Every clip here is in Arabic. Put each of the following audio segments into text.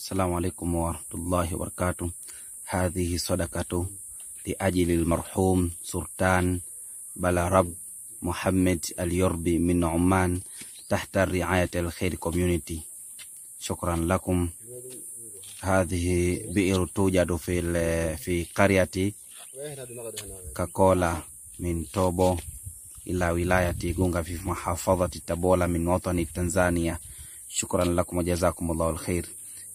السلام عليكم ورحمة الله وبركاته هذه صدقة لأجل المرحوم سلطان بلارب محمد اليربي من عمان تحت رعاية الخير كوميونيتي شكرا لكم هذه بئر توجد في في قرية كاكولا من توبو إلى ولاية جونغا في محافظة تابولا من وطني تنزانيا شكرا لكم وجزاكم الله الخير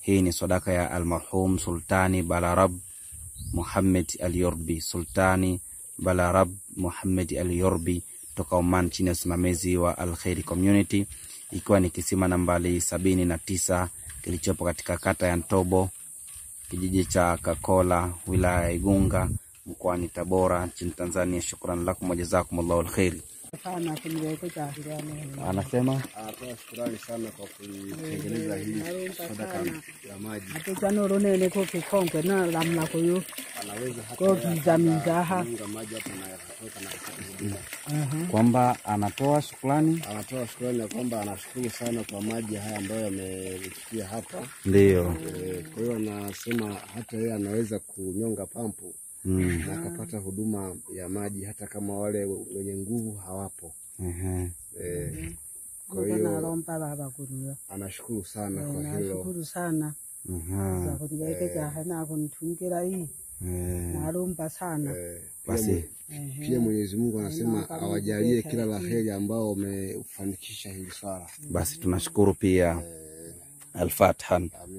Hii ni sadaka ya almarhum Sultani Balarab Muhammed alyorbi Sultani Balarab Muhammed Al-Yorbi toka Oman, chini ya usimamizi wa alkheri Community, ikiwa ni kisima nambari sabini na tisa kilichopo katika kata ya Ntobo, kijiji cha Kakola, wilaya ya Igunga, mkoani Tabora, nchini Tanzania. Shukran lakum wajazakumullahu alkheri sana tuliwekeka anasema shukrani sana kwa kutengeneza hii sadaka ya maji rone atucanuru nene kikonge na la Anaweza hata lamla kuyu kokizamizaha kwamba anatoa shukrani anatoa shukrani ya kwamba anashukuru sana kwa maji haya ambayo yamefikia hapa ndio eh, kwa hiyo anasema hata yeye anaweza kunyonga pampu mm. na akapata huduma ya maji hata kama wale wenye nguvu hawapo. uh -huh. E, mm. kwa anashukuru sana e, hii eh. nalomba sana basi pia Mwenyezi Mungu anasema awajalie kila la heri ambao wamefanikisha hili swala. Mm-hmm. Basi tunashukuru pia. al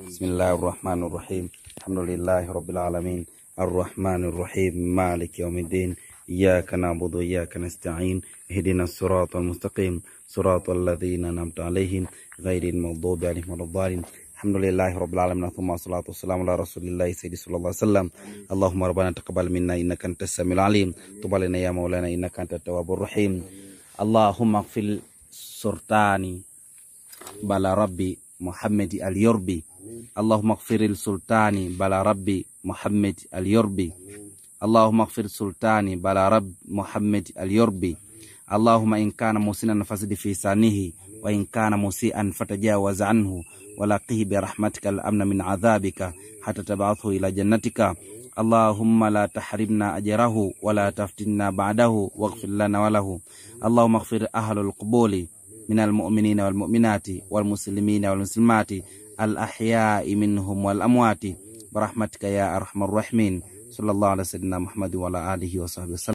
bismillahi rahmani Rahim. Alhamdulillahi Rabbil Alamin. الرحمن الرحيم مالك يوم الدين إياك نعبد وإياك نستعين اهدنا الصراط المستقيم صراط الذين أنعمت عليهم غير المغضوب عليهم ولا الضالين الحمد لله رب العالمين ثم الصلاة والسلام على رسول الله سيدي صلى الله عليه وسلم اللهم ربنا تقبل منا إنك أنت السميع العليم تب علينا يا مولانا إنك أنت التواب الرحيم اللهم اغفر سرطاني بلا ربي محمد اليربي اللهم اغفر لسلطاني بلا ربي محمد اليربي اللهم اغفر سلطاني بلا رب محمد اليربي اللهم إن كان مسنا فسد في سانه وإن كان مسيئا فتجاوز عنه ولاقيه برحمتك الأمن من عذابك حتى تبعثه إلى جنتك اللهم لا تحرمنا أجره ولا تفتنا بعده واغفر لنا وله اللهم اغفر أهل القبول من المؤمنين والمؤمنات والمسلمين والمسلمات الأحياء منهم والأموات برحمتك يا أرحم الراحمين صلى الله على سيدنا محمد وعلى آله وصحبه وسلم